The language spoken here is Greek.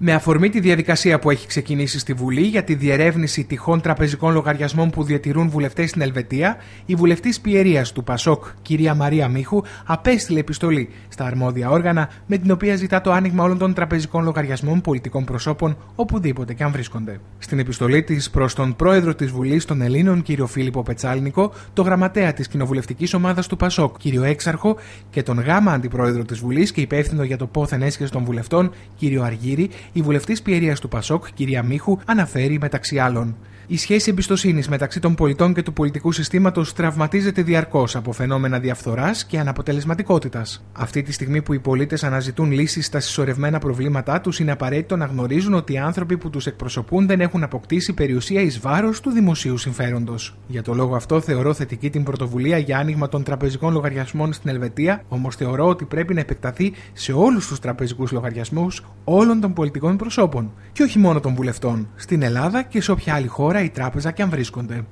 Με αφορμή τη διαδικασία που έχει ξεκινήσει στη Βουλή για τη διερεύνηση τυχών τραπεζικών λογαριασμών που διατηρούν βουλευτές στην Ελβετία, η βουλευτής Πιερίας του Πασόκ, κυρία Μαρία Μίχου, απέστειλε επιστολή στα αρμόδια όργανα με την οποία ζητά το άνοιγμα όλων των τραπεζικών λογαριασμών πολιτικών προσώπων οπουδήποτε και αν βρίσκονται. Στην επιστολή της προς τον πρόεδρο της Βουλής των Ελλήνων, κύριο Φίλιππο Πετσάλνικο, το γραμματέα της κοινοβουλευτικής ομάδας του Πασόκ, κύριο Έξαρχο και τον γάμα αντιπρόεδρο της Βουλής και υπεύθυνο για το πόθεν έσχεση των βουλευτών, κύριο αργύρι, η βουλευτής Πιερίας του Πασόκ, κυρία Μίχου, αναφέρει μεταξύ άλλων. Η σχέση εμπιστοσύνης μεταξύ των πολιτών και του πολιτικού συστήματος τραυματίζεται διαρκώς από φαινόμενα διαφθοράς και αναποτελεσματικότητας. Αυτή τη στιγμή που οι πολίτες αναζητούν λύσεις στα συσσωρευμένα προβλήματά τους, είναι απαραίτητο να γνωρίζουν ότι οι άνθρωποι που τους εκπροσωπούν δεν έχουν αποκτήσει περιουσία εις βάρος του δημοσίου συμφέροντος. Για το λόγο αυτό, θεωρώ θετική την πρωτοβουλία για άνοιγμα των τραπεζικών λογαριασμών στην Ελβετία, όμως θεωρώ ότι πρέπει να επεκταθεί σε όλους τους τραπεζικούς λογαριασμούς όλων των πολιτικών προσώπων, και όχι μόνο των βουλευτών, στην Ελλάδα και σε όποια άλλη χώρα η τράπεζα και αν βρίσκονται.